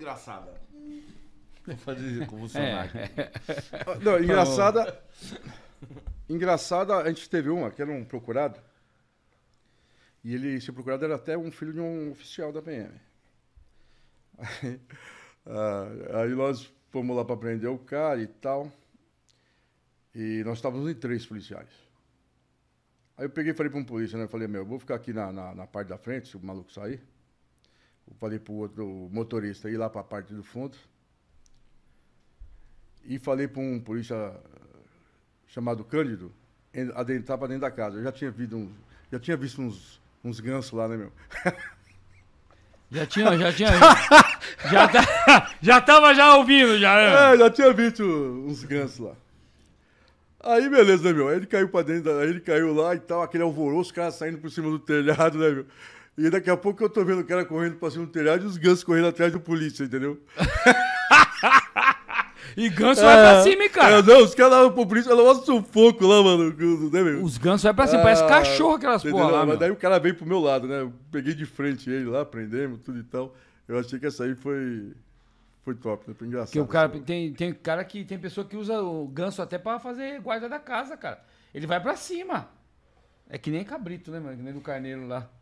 engraçada. Fazer convulsionar é. Não, engraçada. engraçada, a gente teve uma, que era um procurado. E ele, esse procurado era até um filho de um oficial da PM. Aí, uh, aí nós fomos lá para prender o cara e tal. E nós estávamos em três policiais. Aí eu peguei e falei para um polícia, né? Eu falei, meu, eu vou ficar aqui na, na, na parte da frente, se o maluco sair. Eu falei para o outro motorista ir lá para a parte do fundo. E falei para um polícia eh, chamado Cândido adentrar para dentro da casa. Eu já tinha, um, já tinha visto uns, uns gansos lá, né, meu? Já tinha, já tinha. já, tá, já tava já ouvindo, já. Né? É, já tinha visto uns gansos lá. Aí beleza, né, meu? Aí ele caiu pra dentro, aí ele caiu lá e tal, aquele alvoroço, os caras saindo por cima do telhado, né, meu? E daqui a pouco eu tô vendo o cara correndo pra cima do telhado e os gansos correndo atrás do polícia, entendeu? E ganso é. vai pra é. cima, hein, cara. É, não, os caras lá pro polícia, ela é mostra sufoco lá, mano. Né, meu? Os gansos vai pra cima, parece é. cachorro aquelas porra lá. Mas meu. daí o cara veio pro meu lado, né? Eu peguei de frente ele lá, prendemos, tudo e tal. Eu achei que essa aí foi. Foi top, né? Foi engraçado. Que o cara, assim. tem, tem cara que. Tem pessoa que usa o ganso até pra fazer guarda da casa, cara. Ele vai pra cima. É que nem cabrito, né, mano? Que nem do carneiro lá.